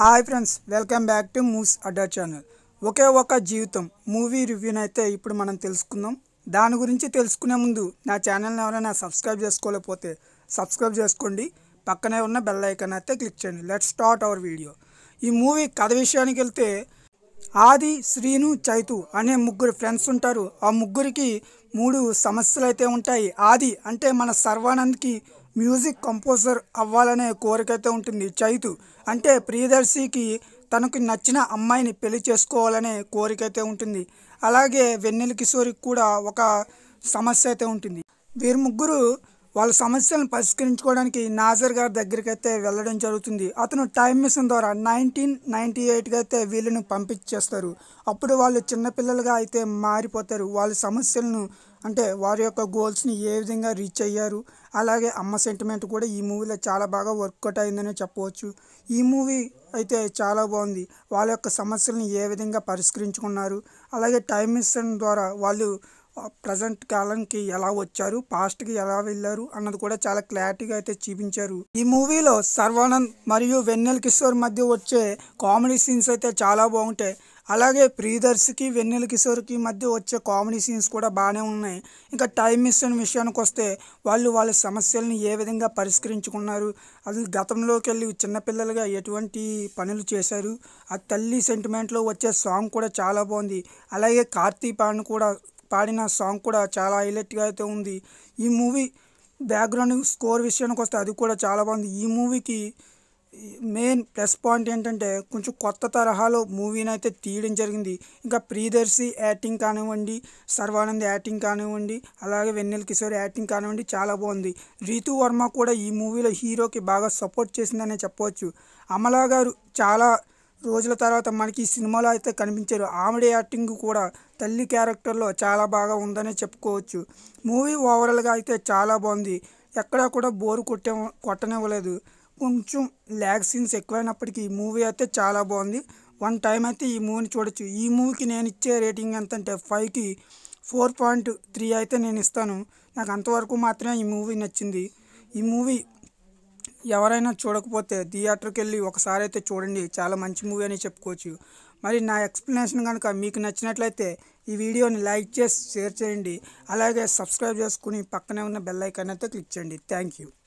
hi friends welcome back to movies Adda channel ఒకే ఒక జీవితం మూవీ రివ్యూని అయితే ఇప్పుడు మనం తెలుసుకుందాం దాని గురించి తెలుసుకునే ముందు నా ఛానల్ని ఎవరైనా సబ్స్క్రైబ్ చేసుకోలేకపోతే సబ్స్క్రైబ్ చేసుకోండి పక్కనే ఉన్న బెల్ ఐకాన్ అయితే క్లిక్ చేయండి లెట్ స్టార్ట్ అవర్ వీడియో ఈ మూవీ కథ విషయానికి వెళ్తే ఆది శ్రీను చైతు అనే ముగ్గురు ఫ్రెండ్స్ ఉంటారు ఆ ముగ్గురికి మూడు సమస్యలు అయితే ఉంటాయి ఆది అంటే మన సర్వానంద్కి మ్యూజిక్ కంపోజర్ అవ్వాలనే కోరికైతే ఉంటుంది చైతు అంటే ప్రియదర్శికి తనకు నచ్చిన అమ్మాయిని పెళ్లి చేసుకోవాలనే కోరికైతే ఉంటుంది అలాగే వెన్నెల కిషోరికి కూడా ఒక సమస్య అయితే ఉంటుంది వీరు ముగ్గురు వాళ్ళ సమస్యలను పరిష్కరించుకోవడానికి నాజర్ గారి దగ్గరికి అయితే వెళ్ళడం జరుగుతుంది అతను టైం మిషన్ ద్వారా నైన్టీన్ నైంటీ ఎయిట్కి అయితే వీళ్ళను పంపించేస్తారు అప్పుడు వాళ్ళు చిన్నపిల్లలుగా అయితే మారిపోతారు వాళ్ళ సమస్యలను అంటే వారి యొక్క గోల్స్ని ఏ విధంగా రీచ్ అయ్యారు అలాగే అమ్మ సెంటిమెంట్ కూడా ఈ మూవీలో చాలా బాగా వర్కౌట్ అయిందనే చెప్పవచ్చు ఈ మూవీ అయితే చాలా బాగుంది వాళ్ళ యొక్క సమస్యలను ఏ విధంగా పరిష్కరించుకున్నారు అలాగే టైం మిషన్ ద్వారా వాళ్ళు ప్రజెంట్ కాలంకి ఎలా వచ్చారు కి ఎలా వెళ్ళారు అన్నది కూడా చాలా క్లారిటీగా అయితే చూపించారు ఈ మూవీలో సర్వానంద్ మరియు వెన్నెల కిషోర్ మధ్య వచ్చే కామెడీ సీన్స్ అయితే చాలా బాగుంటాయి అలాగే ప్రియదర్శికి వెన్నెల కిషోర్కి మధ్య వచ్చే కామెడీ సీన్స్ కూడా బాగానే ఉన్నాయి ఇంకా టైం మిస్ అనే విషయానికి వస్తే వాళ్ళు వాళ్ళ సమస్యలను ఏ విధంగా పరిష్కరించుకున్నారు అది గతంలోకి వెళ్ళి చిన్నపిల్లలుగా ఎటువంటి పనులు చేశారు ఆ తల్లి సెంటిమెంట్లో వచ్చే సాంగ్ కూడా చాలా బాగుంది అలాగే కార్తీ పాన్ కూడా పాడిన సాంగ్ కూడా చాలా హైలైట్గా అయితే ఉంది ఈ మూవీ బ్యాక్గ్రౌండ్ స్కోర్ విషయానికి వస్తే అది కూడా చాలా బాగుంది ఈ మూవీకి మెయిన్ ప్లస్ పాయింట్ ఏంటంటే కొంచెం కొత్త తరహాలో మూవీని అయితే తీయడం జరిగింది ఇంకా ప్రియదర్శి యాక్టింగ్ కానివ్వండి సర్వానంద్ యాక్టింగ్ కానివ్వండి అలాగే వెన్నెల కిషోర్ యాక్టింగ్ కానివ్వండి చాలా బాగుంది రీతు వర్మ కూడా ఈ మూవీలో హీరోకి బాగా సపోర్ట్ చేసిందనే చెప్పవచ్చు అమలా గారు చాలా రోజుల తర్వాత మనకి ఈ సినిమాలో అయితే కనిపించారు ఆమెడీ యాక్టింగ్ కూడా తల్లి క్యారెక్టర్లో చాలా బాగా ఉందనే చెప్పుకోవచ్చు మూవీ ఓవరాల్గా అయితే చాలా బాగుంది ఎక్కడా కూడా బోరు కొట్టే కొట్టనివ్వలేదు కొంచెం ల్యాగ్ సీన్స్ ఎక్కువైనప్పటికీ ఈ మూవీ అయితే చాలా బాగుంది వన్ టైం అయితే ఈ మూవీని చూడొచ్చు ఈ మూవీకి నేను ఇచ్చే రేటింగ్ ఎంత అంటే ఫైవ్కి ఫోర్ పాయింట్ త్రీ అయితే నేను ఇస్తాను నాకు అంతవరకు మాత్రమే ఈ మూవీ నచ్చింది ఈ మూవీ ఎవరైనా చూడకపోతే థియేటర్కి వెళ్ళి ఒకసారి అయితే చూడండి చాలా మంచి మూవీ అని చెప్పుకోవచ్చు మరి నా ఎక్స్ప్లెనేషన్ కనుక మీకు నచ్చినట్లయితే ఈ వీడియోని లైక్ చేసి షేర్ చేయండి అలాగే సబ్స్క్రైబ్ చేసుకుని పక్కనే ఉన్న బెల్ ఐకాన్ అయితే క్లిక్ చేయండి థ్యాంక్ యూ